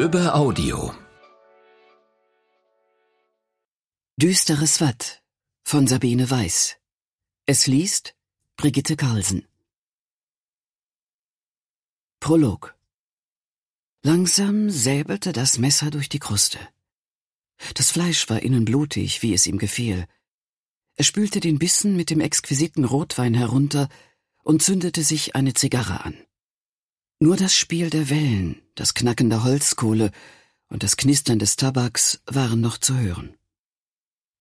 Lübbe Audio. Düsteres Watt von Sabine Weiß. Es liest Brigitte Carlsen. Prolog. Langsam säbelte das Messer durch die Kruste. Das Fleisch war innen blutig, wie es ihm gefiel. Er spülte den Bissen mit dem exquisiten Rotwein herunter und zündete sich eine Zigarre an. Nur das Spiel der Wellen, das Knacken der Holzkohle und das Knistern des Tabaks waren noch zu hören.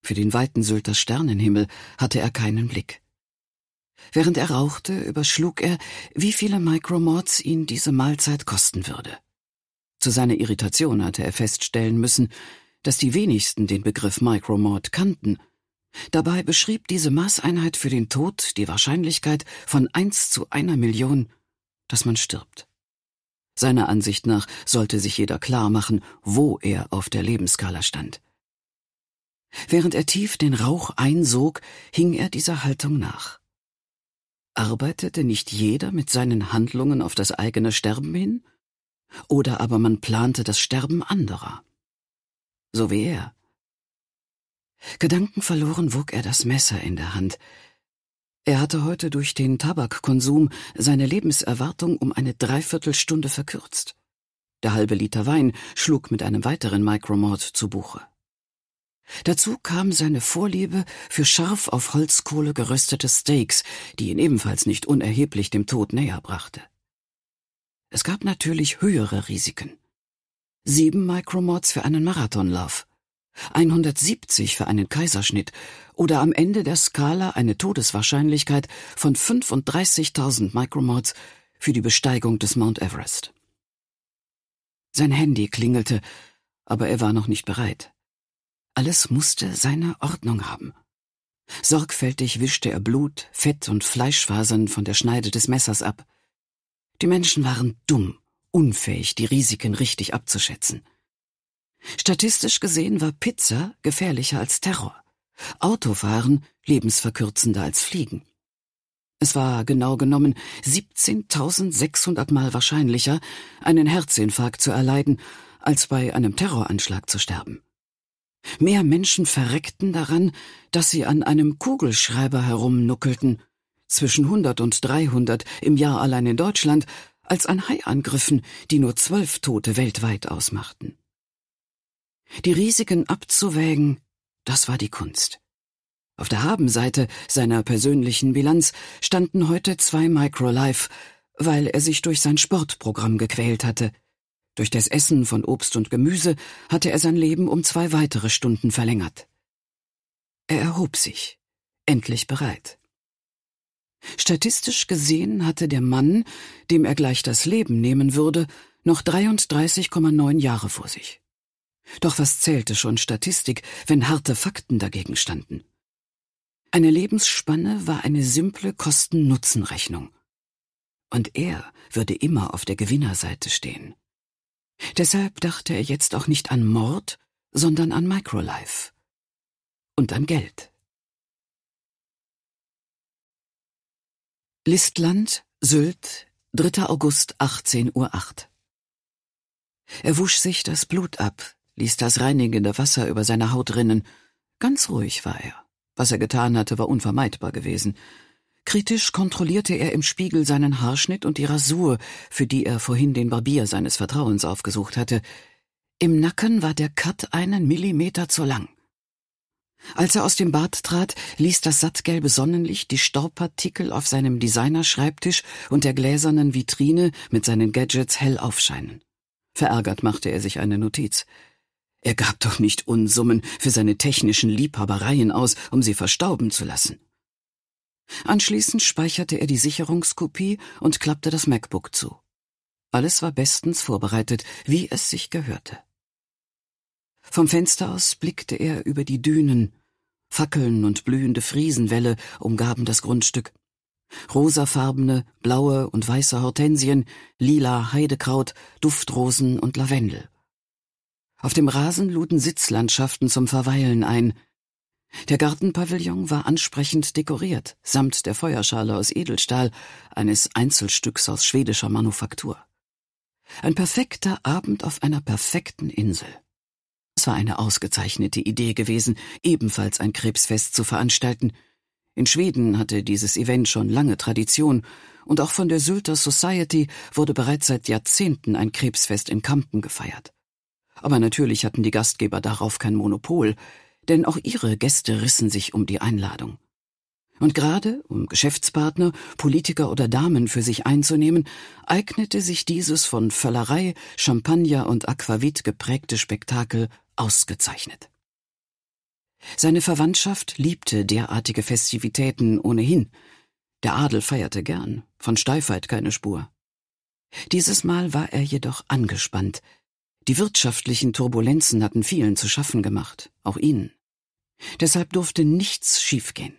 Für den weiten Sylter Sternenhimmel hatte er keinen Blick. Während er rauchte, überschlug er, wie viele Micromords ihn diese Mahlzeit kosten würde. Zu seiner Irritation hatte er feststellen müssen, dass die wenigsten den Begriff Micromord kannten. Dabei beschrieb diese Maßeinheit für den Tod die Wahrscheinlichkeit von eins zu einer Million, dass man stirbt. Seiner Ansicht nach sollte sich jeder klar machen, wo er auf der Lebensskala stand. Während er tief den Rauch einsog, hing er dieser Haltung nach. Arbeitete nicht jeder mit seinen Handlungen auf das eigene Sterben hin? Oder aber man plante das Sterben anderer. So wie er. Gedankenverloren wog er das Messer in der Hand, er hatte heute durch den Tabakkonsum seine Lebenserwartung um eine Dreiviertelstunde verkürzt. Der halbe Liter Wein schlug mit einem weiteren Micromord zu Buche. Dazu kam seine Vorliebe für scharf auf Holzkohle geröstete Steaks, die ihn ebenfalls nicht unerheblich dem Tod näher brachte. Es gab natürlich höhere Risiken. Sieben Micromords für einen Marathonlauf. 170 für einen Kaiserschnitt oder am Ende der Skala eine Todeswahrscheinlichkeit von 35.000 Micromods für die Besteigung des Mount Everest. Sein Handy klingelte, aber er war noch nicht bereit. Alles musste seine Ordnung haben. Sorgfältig wischte er Blut, Fett und Fleischfasern von der Schneide des Messers ab. Die Menschen waren dumm, unfähig, die Risiken richtig abzuschätzen. Statistisch gesehen war Pizza gefährlicher als Terror. Autofahren lebensverkürzender als Fliegen. Es war genau genommen 17.600 Mal wahrscheinlicher, einen Herzinfarkt zu erleiden, als bei einem Terroranschlag zu sterben. Mehr Menschen verreckten daran, dass sie an einem Kugelschreiber herumnuckelten, zwischen 100 und 300 im Jahr allein in Deutschland, als an Haiangriffen, die nur zwölf Tote weltweit ausmachten die Risiken abzuwägen, das war die Kunst. Auf der Habenseite seiner persönlichen Bilanz standen heute zwei Microlife, weil er sich durch sein Sportprogramm gequält hatte. Durch das Essen von Obst und Gemüse hatte er sein Leben um zwei weitere Stunden verlängert. Er erhob sich, endlich bereit. Statistisch gesehen hatte der Mann, dem er gleich das Leben nehmen würde, noch 33,9 Jahre vor sich. Doch was zählte schon Statistik, wenn harte Fakten dagegen standen? Eine Lebensspanne war eine simple Kosten-Nutzen-Rechnung. Und er würde immer auf der Gewinnerseite stehen. Deshalb dachte er jetzt auch nicht an Mord, sondern an Microlife. Und an Geld. Listland, Sylt, 3. August 18.08 Uhr. Er wusch sich das Blut ab, ließ das reinigende Wasser über seine Haut rinnen. Ganz ruhig war er. Was er getan hatte, war unvermeidbar gewesen. Kritisch kontrollierte er im Spiegel seinen Haarschnitt und die Rasur, für die er vorhin den Barbier seines Vertrauens aufgesucht hatte. Im Nacken war der Cut einen Millimeter zu lang. Als er aus dem Bad trat, ließ das sattgelbe Sonnenlicht die Staubpartikel auf seinem Designerschreibtisch und der gläsernen Vitrine mit seinen Gadgets hell aufscheinen. Verärgert machte er sich eine Notiz. Er gab doch nicht Unsummen für seine technischen Liebhabereien aus, um sie verstauben zu lassen. Anschließend speicherte er die Sicherungskopie und klappte das MacBook zu. Alles war bestens vorbereitet, wie es sich gehörte. Vom Fenster aus blickte er über die Dünen. Fackeln und blühende Friesenwälle umgaben das Grundstück. Rosafarbene, blaue und weiße Hortensien, lila Heidekraut, Duftrosen und Lavendel. Auf dem Rasen luden Sitzlandschaften zum Verweilen ein. Der Gartenpavillon war ansprechend dekoriert, samt der Feuerschale aus Edelstahl, eines Einzelstücks aus schwedischer Manufaktur. Ein perfekter Abend auf einer perfekten Insel. Es war eine ausgezeichnete Idee gewesen, ebenfalls ein Krebsfest zu veranstalten. In Schweden hatte dieses Event schon lange Tradition, und auch von der Sylter Society wurde bereits seit Jahrzehnten ein Krebsfest in Kampen gefeiert. Aber natürlich hatten die Gastgeber darauf kein Monopol, denn auch ihre Gäste rissen sich um die Einladung. Und gerade um Geschäftspartner, Politiker oder Damen für sich einzunehmen, eignete sich dieses von Völlerei, Champagner und Aquavit geprägte Spektakel ausgezeichnet. Seine Verwandtschaft liebte derartige Festivitäten ohnehin. Der Adel feierte gern, von Steifheit keine Spur. Dieses Mal war er jedoch angespannt, die wirtschaftlichen Turbulenzen hatten vielen zu schaffen gemacht, auch ihnen. Deshalb durfte nichts schiefgehen.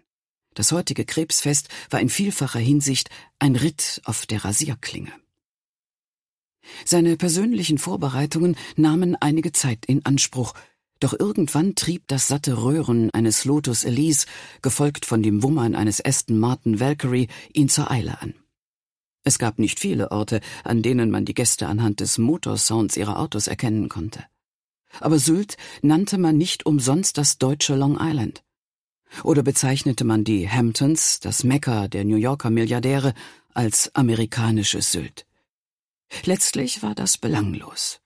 Das heutige Krebsfest war in vielfacher Hinsicht ein Ritt auf der Rasierklinge. Seine persönlichen Vorbereitungen nahmen einige Zeit in Anspruch, doch irgendwann trieb das satte Röhren eines Lotus Elise, gefolgt von dem Wummern eines Aston Martin Valkyrie, ihn zur Eile an. Es gab nicht viele Orte, an denen man die Gäste anhand des Motorsounds ihrer Autos erkennen konnte. Aber Sylt nannte man nicht umsonst das deutsche Long Island. Oder bezeichnete man die Hamptons, das Mekka der New Yorker Milliardäre, als amerikanisches Sylt. Letztlich war das belanglos.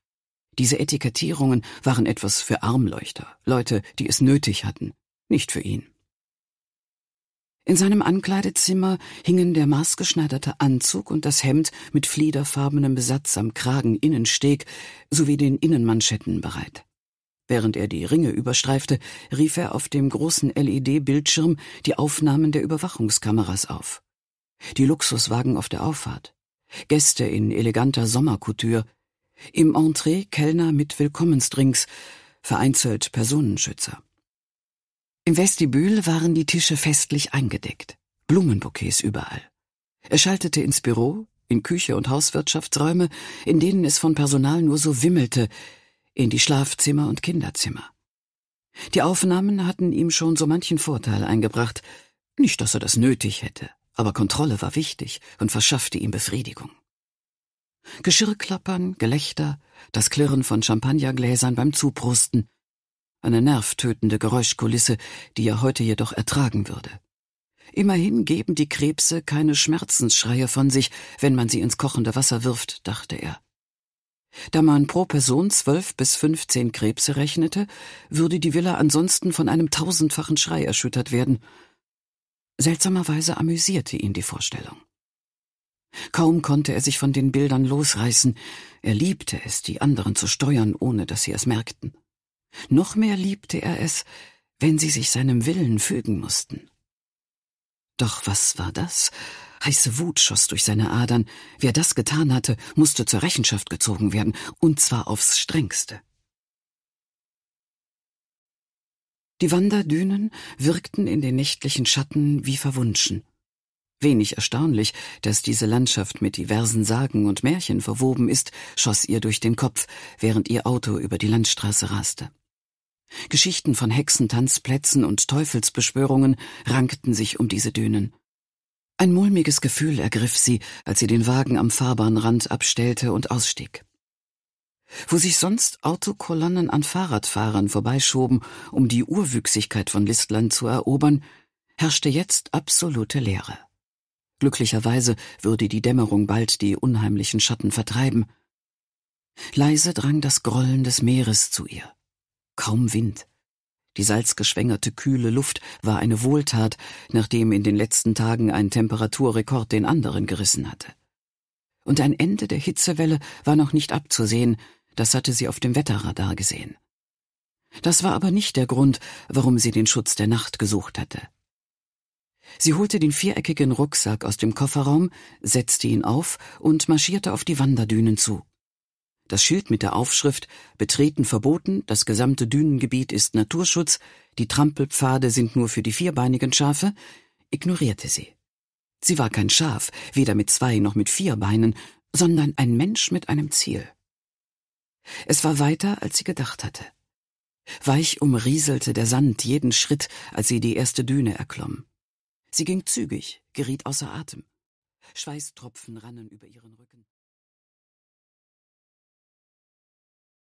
Diese Etikettierungen waren etwas für Armleuchter, Leute, die es nötig hatten, nicht für ihn. In seinem Ankleidezimmer hingen der maßgeschneiderte Anzug und das Hemd mit fliederfarbenem Besatz am Krageninnensteg sowie den Innenmanschetten bereit. Während er die Ringe überstreifte, rief er auf dem großen LED-Bildschirm die Aufnahmen der Überwachungskameras auf. Die Luxuswagen auf der Auffahrt, Gäste in eleganter Sommerkutür, im Entree Kellner mit Willkommensdrinks, vereinzelt Personenschützer. Im Vestibül waren die Tische festlich eingedeckt, Blumenbouquets überall. Er schaltete ins Büro, in Küche und Hauswirtschaftsräume, in denen es von Personal nur so wimmelte, in die Schlafzimmer und Kinderzimmer. Die Aufnahmen hatten ihm schon so manchen Vorteil eingebracht, nicht, dass er das nötig hätte, aber Kontrolle war wichtig und verschaffte ihm Befriedigung. Geschirrklappern, Gelächter, das Klirren von Champagnergläsern beim Zuprusten, eine nervtötende Geräuschkulisse, die er heute jedoch ertragen würde. Immerhin geben die Krebse keine Schmerzensschreie von sich, wenn man sie ins kochende Wasser wirft, dachte er. Da man pro Person zwölf bis fünfzehn Krebse rechnete, würde die Villa ansonsten von einem tausendfachen Schrei erschüttert werden. Seltsamerweise amüsierte ihn die Vorstellung. Kaum konnte er sich von den Bildern losreißen. Er liebte es, die anderen zu steuern, ohne dass sie es merkten. Noch mehr liebte er es, wenn sie sich seinem Willen fügen mussten. Doch was war das? Heiße Wut schoss durch seine Adern. Wer das getan hatte, musste zur Rechenschaft gezogen werden, und zwar aufs strengste. Die Wanderdünen wirkten in den nächtlichen Schatten wie verwunschen. Wenig erstaunlich, dass diese Landschaft mit diversen Sagen und Märchen verwoben ist, schoss ihr durch den Kopf, während ihr Auto über die Landstraße raste. Geschichten von Hexentanzplätzen und Teufelsbeschwörungen rankten sich um diese Dünen. Ein mulmiges Gefühl ergriff sie, als sie den Wagen am Fahrbahnrand abstellte und ausstieg. Wo sich sonst Autokolonnen an Fahrradfahrern vorbeischoben, um die Urwüchsigkeit von Listland zu erobern, herrschte jetzt absolute Leere. Glücklicherweise würde die Dämmerung bald die unheimlichen Schatten vertreiben. Leise drang das Grollen des Meeres zu ihr kaum Wind. Die salzgeschwängerte kühle Luft war eine Wohltat, nachdem in den letzten Tagen ein Temperaturrekord den anderen gerissen hatte. Und ein Ende der Hitzewelle war noch nicht abzusehen, das hatte sie auf dem Wetterradar gesehen. Das war aber nicht der Grund, warum sie den Schutz der Nacht gesucht hatte. Sie holte den viereckigen Rucksack aus dem Kofferraum, setzte ihn auf und marschierte auf die Wanderdünen zu. Das Schild mit der Aufschrift Betreten verboten, das gesamte Dünengebiet ist Naturschutz, die Trampelpfade sind nur für die vierbeinigen Schafe, ignorierte sie. Sie war kein Schaf, weder mit zwei noch mit vier Beinen, sondern ein Mensch mit einem Ziel. Es war weiter, als sie gedacht hatte. Weich umrieselte der Sand jeden Schritt, als sie die erste Düne erklomm. Sie ging zügig, geriet außer Atem. Schweißtropfen rannen über ihren Rücken.